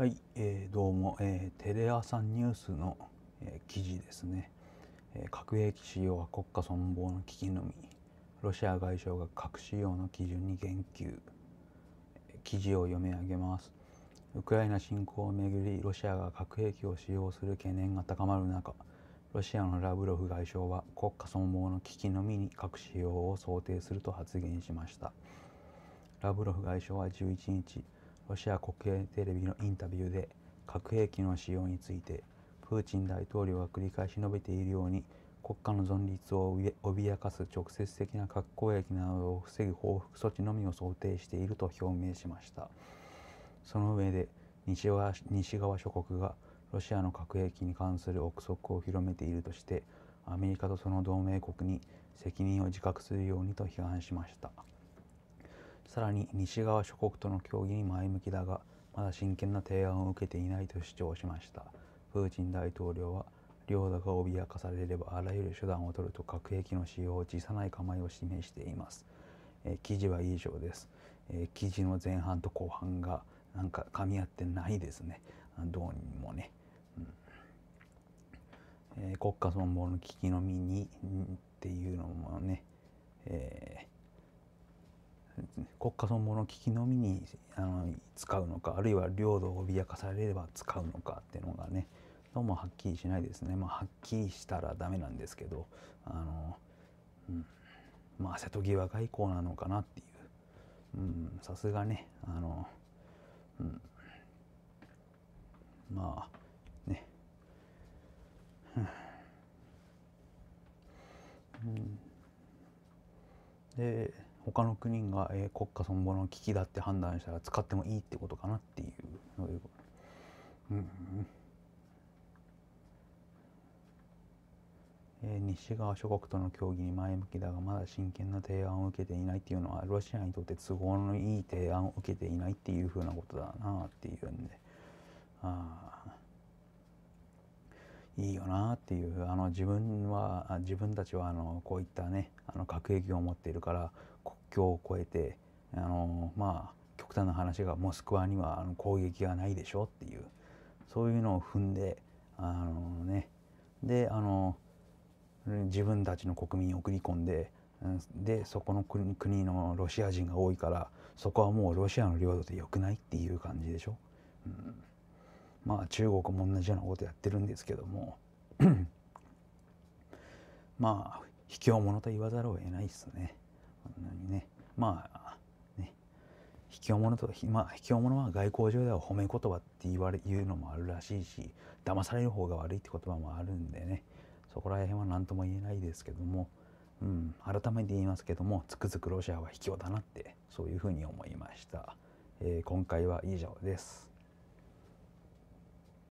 はい、えー、どうも、えー、テレ朝ニュースの、えー、記事ですね、え核兵器使用は国家存亡の危機のみロシア外相が核使用の基準に言及記事を読み上げますウクライナ侵攻をめぐりロシアが核兵器を使用する懸念が高まる中ロシアのラブロフ外相は国家存亡の危機のみに核使用を想定すると発言しましたラブロフ外相は11日ロシア国営テレビのインタビューで核兵器の使用についてプーチン大統領が繰り返し述べているように国家の存立を脅かす直接的な核攻撃などを防ぐ報復措置のみを想定していると表明しましたその上で西側西側諸国がロシアの核兵器に関する憶測を広めているとしてアメリカとその同盟国に責任を自覚するようにと批判しました。さらに西側諸国との協議に前向きだがまだ真剣な提案を受けていないと主張しましたプーチン大統領は領土が脅かされればあらゆる手段を取ると核兵器の使用を辞さない構えを示しています、えー、記事は以上です、えー、記事の前半と後半がなんか噛み合ってないですねどうにもね、うんえー、国家存亡の危機の身にっていうのもね、えー国家存亡の危機のみにあの使うのかあるいは領土を脅かされれば使うのかっていうのがねどうもはっきりしないですね、まあ、はっきりしたらダメなんですけどあの、うんまあ、瀬戸際外交なのかなっていうさすがねあの、うん、まあね、うん、で他の国が、えー、国家存亡の危機だって判断したら使ってもいいってことかなっていうそういうん、えー、西側諸国との協議に前向きだがまだ真剣な提案を受けていないっていうのはロシアにとって都合のいい提案を受けていないっていうふうなことだなっていうんいいよなっていうあの自分は自分たちはあのこういったねあの核兵器を持っているから国境を越えてあのまあ極端な話がモスクワにはあの攻撃がないでしょっていうそういうのを踏んであのねであの自分たちの国民を送り込んででそこの国国のロシア人が多いからそこはもうロシアの領土でよくないっていう感じでしょ。うんまあ中国も同じようなことやってるんですけども まあ卑怯者と言わざるを得ないですね。んなにねまあね卑怯者と、まあ、卑怯者は外交上では褒め言葉って言われ言うのもあるらしいし騙される方が悪いって言葉もあるんでねそこら辺は何とも言えないですけども、うん、改めて言いますけどもつくづくロシアは卑怯だなってそういうふうに思いました。えー、今回は以上です。